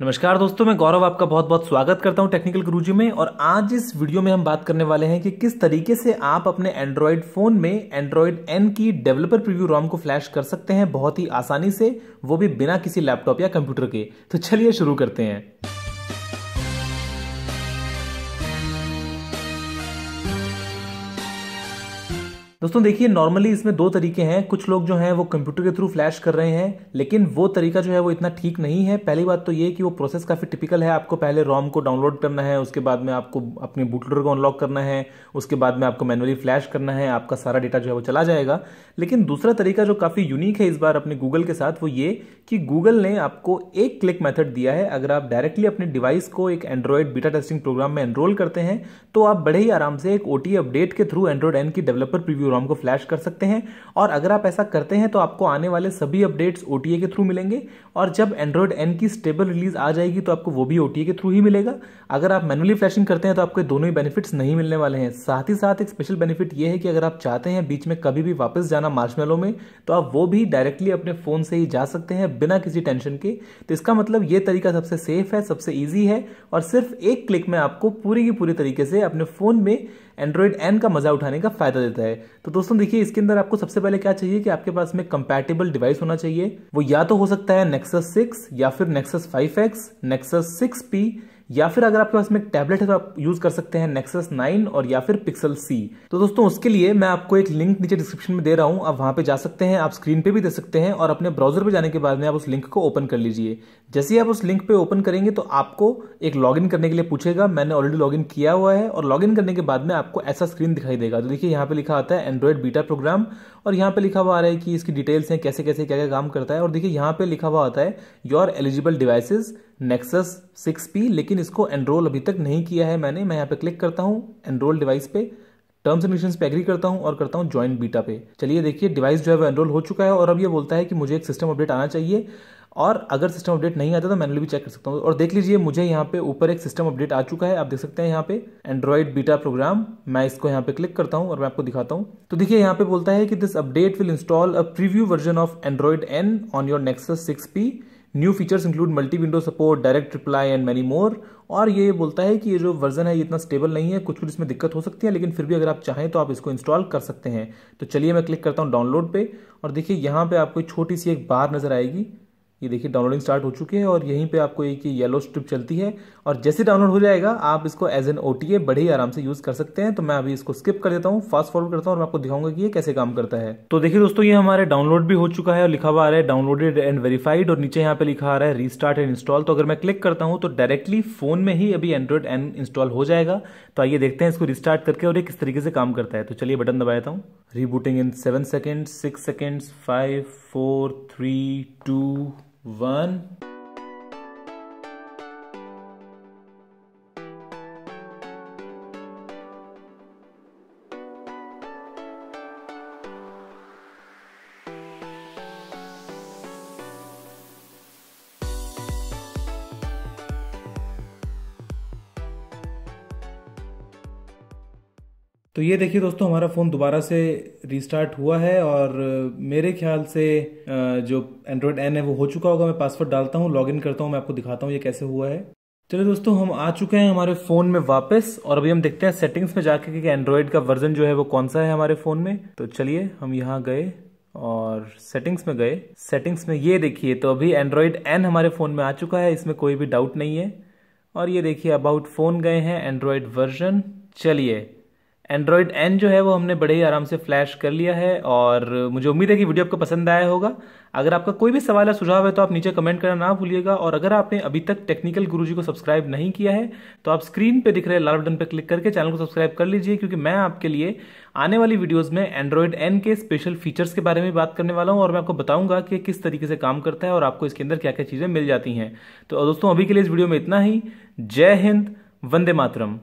नमस्कार दोस्तों मैं गौरव आपका बहुत बहुत स्वागत करता हूं टेक्निकल गुरुजी में और आज इस वीडियो में हम बात करने वाले हैं कि किस तरीके से आप अपने एंड्रॉयड फ़ोन में एंड्रॉयड एन की डेवलपर प्रीव्यू रोम को फ्लैश कर सकते हैं बहुत ही आसानी से वो भी बिना किसी लैपटॉप या कंप्यूटर के तो चलिए शुरू करते हैं दोस्तों देखिए नॉर्मली इसमें दो तरीके हैं कुछ लोग जो हैं वो कंप्यूटर के थ्रू फ्लैश कर रहे हैं लेकिन वो तरीका जो है वो इतना ठीक नहीं है पहली बात तो ये कि वो प्रोसेस काफ़ी टिपिकल है आपको पहले रॉम को डाउनलोड करना है उसके बाद में आपको अपने बूटलोडर को अनलॉक करना है उसके बाद में आपको मैनुअली फ्लैश करना है आपका सारा डेटा जो है वो चला जाएगा लेकिन दूसरा तरीका जो काफ़ी यूनिक है इस बार अपने गूगल के साथ वो ये कि गूगल ने आपको एक क्लिक मैथड दिया है अगर आप डायरेक्टली अपने डिवाइस को एक एंड्रॉयड बीटा टेस्टिंग प्रोग्राम में एनरोल करते हैं तो आप बड़े ही आराम से एक ओटी अपडेट के थ्रू एंड्रॉयड एन की डेवलपर प्रीव्यू रोम को फ्लैश कर सकते हैं और अगर आप ऐसा करते हैं तो आपको आने वाले सभी अपडेट्स ओ के थ्रू मिलेंगे और जब एंड्रॉयड एन की स्टेबल रिलीज आ जाएगी तो आपको वो भी ओ के थ्रू ही मिलेगा अगर आप मैनुअली फ्लैशिंग करते हैं तो आपको दोनों ही बेनिफिट्स नहीं मिलने वाले हैं साथ ही साथ एक स्पेशल बेनिफिट ये है कि अगर आप चाहते हैं बीच में कभी भी वापस जाना मार्शमेलो में तो आप वो भी डायरेक्टली अपने फ़ोन से ही जा सकते हैं बिना किसी टेंशन के तो इसका मतलब ये तरीका सबसे सेफ है सबसे ईजी है और सिर्फ एक क्लिक में आपको पूरी की पूरी तरीके से अपने फ़ोन में एंड्रॉयड एन का मज़ा उठाने का फ़ायदा देता है तो दोस्तों देखिए इसके अंदर आपको सबसे पहले क्या चाहिए कि आपके पास में कंपेटेबल डिवाइस होना चाहिए वो या तो हो सकता है नेक्सस सिक्स या फिर Nexus five X Nexus six P या फिर अगर आपके पास में एक टैबलेट है तो आप यूज कर सकते हैं नेक्सस नाइन और या फिर पिक्सल सी तो दोस्तों उसके लिए मैं आपको एक लिंक नीचे डिस्क्रिप्शन में दे रहा हूं आप वहां पे जा सकते हैं आप स्क्रीन पे भी दे सकते हैं और अपने ब्राउजर पे जाने के बाद में आप उस लिंक को ओपन कर लीजिए जैसे ही आप उस लिंक पे ओपन करेंगे तो आपको एक लॉगिन करने के लिए पूछेगा मैंने ऑलरेडी लॉगिन किया हुआ है और लॉगिन करने के बाद में आपको ऐसा स्क्रीन दिखाई देगा तो देखिए यहाँ पे लिखा आता है एंड्रॉयड बीटा प्रोग्राम और यहाँ पे लिखा हुआ आ रहा है कि इसकी डिटेल्स हैं कैसे कैसे क्या क्या काम करता है और देखिए यहाँ पे लिखा हुआ आता है your eligible devices Nexus six लेकिन इसको एनरोल अभी तक नहीं किया है मैंने मैं यहाँ पे क्लिक करता हूँ एनरोल डिवाइस पे टर्म्स एंड कंडीशन पे एग्री करता हूँ और करता हूँ ज्वाइन बीटा पे चलिए देखिए डिवाइस जो है वो एनरोल हो चुका है और अब ये बोलता है कि मुझे एक सिस्टम अपडेट आना चाहिए और अगर सिस्टम अपडेट नहीं आता तो मैनुअली भी चेक कर सकता हूँ और देख लीजिए मुझे यहाँ पे ऊपर एक सिस्टम अपडेट आ चुका है आप देख सकते हैं यहाँ पे एंड्रॉइड बीटा प्रोग्राम मैं इसको यहाँ पे क्लिक करता हूँ और मैं आपको दिखाता हूँ तो देखिए यहाँ पे बोलता है कि this update will install a preview version of Android N on your Nexus six P new features include multi window support direct reply and many more और ये बोलता है कि ये जो वर्जन है ये इतना स्टेबल नहीं है कुछ कुछ इसमें दिक्कत हो सकती है लेकिन फिर भी अगर आप चाहें तो आप इसको इंस्टॉल कर सकते हैं तो चलिए मैं क्लिक करता हूँ डाउनलोड पे और देखिए यहाँ पे आपको छोटी सी एक बार नजर आएगी ये देखिए डाउनलोडिंग स्टार्ट हो चुकी है और यहीं पे आपको एक येलो स्ट्रिप चलती है और जैसे डाउनलोड हो जाएगा आप इसको एज एन ओ बड़े ही आराम से यूज कर सकते हैं तो मैं अभी इसको स्किप कर देता हूँ फास्ट फॉरवर्ड करता हूँ और मैं आपको दिखाऊंगा कि ये कैसे काम करता है तो देखिए दोस्तों ये हमारे डाउनलोड भी हो चुका है और लिखा हुआ आ रहा है डाउनलोडेड एंड वेरीफाइड और नीचे यहाँ पे लिखा आ रहा है रीस्टार्ट एंड इंस्टॉल तो अगर मैं क्लिक करता हूँ तो डायरेक्टली फोन में ही अभी एंड्रॉइड एन इंस्टॉल हो जाएगा तो आइए देखते हैं इसको रिस्टार्ट करके और ये किस तरीके से काम करता है तो चलिए बटन दबाता हूँ rebooting in seven second six seconds five four three two one तो ये देखिए दोस्तों हमारा फ़ोन दोबारा से रीस्टार्ट हुआ है और मेरे ख्याल से जो एंड्रॉयड एन है वो हो चुका होगा मैं पासवर्ड डालता हूँ लॉगिन करता हूँ मैं आपको दिखाता हूँ ये कैसे हुआ है चलिए दोस्तों हम आ चुके हैं हमारे फ़ोन में वापस और अभी हम देखते हैं सेटिंग्स में जाके कि एंड्रॉयड का वर्जन जो है वो कौन सा है हमारे फ़ोन में तो चलिए हम यहाँ गए और सेटिंग्स में गए सेटिंग्स में ये देखिए तो अभी एंड्रॉयड एन हमारे फ़ोन में आ चुका है इसमें कोई भी डाउट नहीं है और ये देखिए अबाउट फ़ोन गए हैं एंड्रॉयड वर्जन चलिए एंड्रॉयड एन जो है वो हमने बड़े ही आराम से फ्लैश कर लिया है और मुझे उम्मीद है कि वीडियो आपको पसंद आया होगा अगर आपका कोई भी सवाल या सुझाव है तो आप नीचे कमेंट करना ना भूलिएगा और अगर आपने अभी तक टेक्निकल गुरुजी को सब्सक्राइब नहीं किया है तो आप स्क्रीन पे दिख रहे लाल बटन पर क्लिक करके चैनल को सब्सक्राइब कर लीजिए क्योंकि मैं आपके लिए आने वाली वीडियोज में एंड्रॉयड एन के स्पेशल फीचर्स के बारे में बात करने वाला हूँ और मैं आपको बताऊंगा कि किस तरीके से काम करता है और आपको इसके अंदर क्या क्या चीज़ें मिल जाती हैं तो दोस्तों अभी के लिए इस वीडियो में इतना ही जय हिंद वंदे मातरम